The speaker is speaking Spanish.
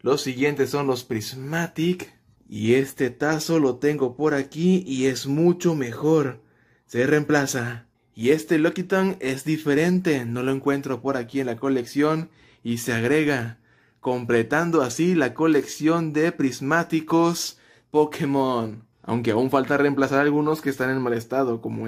Los siguientes son los Prismatic. Y este tazo lo tengo por aquí y es mucho mejor. Se reemplaza. Y este Lokitan es diferente. No lo encuentro por aquí en la colección. Y se agrega. Completando así la colección de prismáticos Pokémon. Aunque aún falta reemplazar algunos que están en mal estado, como